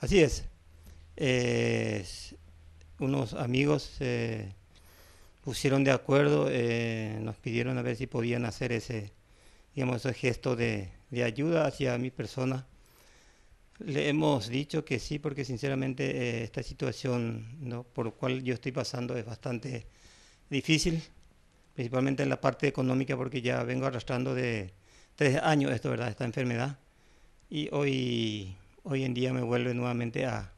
Así es. Eh, unos amigos eh, pusieron de acuerdo, eh, nos pidieron a ver si podían hacer ese, digamos, ese gesto de, ayuda hacia mi persona. Le hemos dicho que sí, porque sinceramente esta situación ¿no? por la cual yo estoy pasando es bastante difícil, principalmente en la parte económica, porque ya vengo arrastrando de tres años esto, ¿verdad? esta enfermedad. Y hoy hoy en día me vuelve nuevamente a,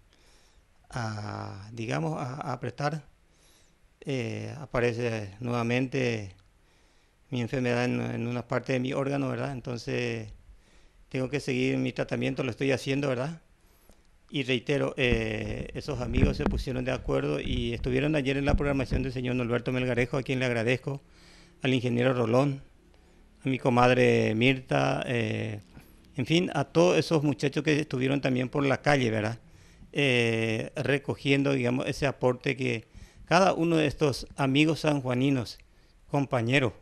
digamos, a, apretar. Eh, aparece nuevamente mi enfermedad en, una parte de mi órgano, ¿verdad? Entonces tengo que seguir mi tratamiento, lo estoy haciendo, ¿verdad? Y reitero, eh, esos amigos se pusieron de acuerdo y estuvieron ayer en la programación del señor Norberto Melgarejo, a quien le agradezco, al ingeniero Rolón, a mi comadre Mirta, eh, en fin, a todos esos muchachos que estuvieron también por la calle, ¿verdad? Eh, recogiendo, digamos, ese aporte que cada uno de estos amigos sanjuaninos, compañeros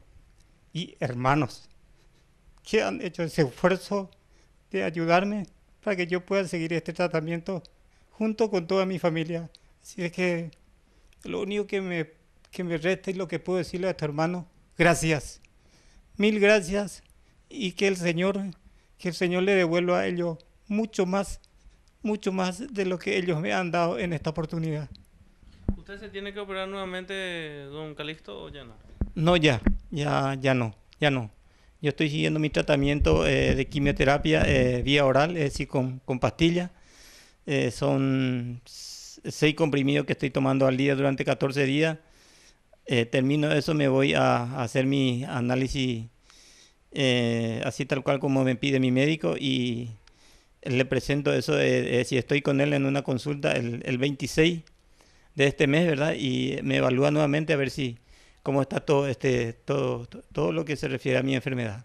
y hermanos, que han hecho ese esfuerzo de ayudarme para que yo pueda seguir este tratamiento junto con toda mi familia. Así es que lo único que me, me resta y lo que puedo decirle a tu hermano, gracias. Mil gracias y que el Señor que el Señor le devuelva a ellos mucho más, mucho más de lo que ellos me han dado en esta oportunidad. ¿Usted se tiene que operar nuevamente, don Calixto, o ya no? No, ya, ya, ya no, ya no. Yo estoy siguiendo mi tratamiento eh, de quimioterapia eh, vía oral, es decir, con, con pastillas. Eh, son seis comprimidos que estoy tomando al día durante 14 días. termino eso, me voy a, a hacer mi análisis eh, así tal cual como me pide mi médico y le presento eso de, si estoy con él en una consulta el, el, 26 de este mes, ¿verdad? Y me evalúa nuevamente a ver si cómo está todo este todo todo lo que se refiere a mi enfermedad.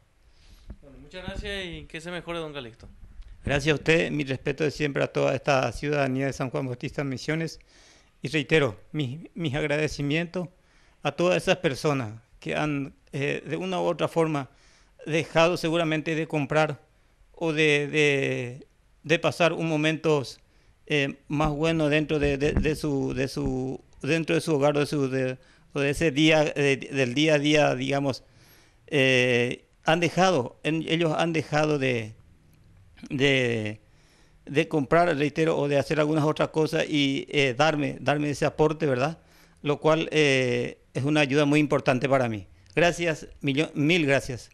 muchas gracias y que se mejore don Calixto. Gracias a usted, mi respeto de siempre a toda esta ciudadanía de San Juan Bautista Misiones y reitero mis, agradecimientos a todas esas personas que han eh, de una u otra forma dejado seguramente de comprar o de, de, pasar un momento eh, más bueno dentro de, de, su, de su dentro de su hogar de su, de, ese día eh, del día a día digamos eh, han dejado ellos han dejado de, de comprar reitero o de hacer algunas otras cosas y darme darme ese aporte verdad lo cual es una ayuda muy importante para mí gracias millón mil gracias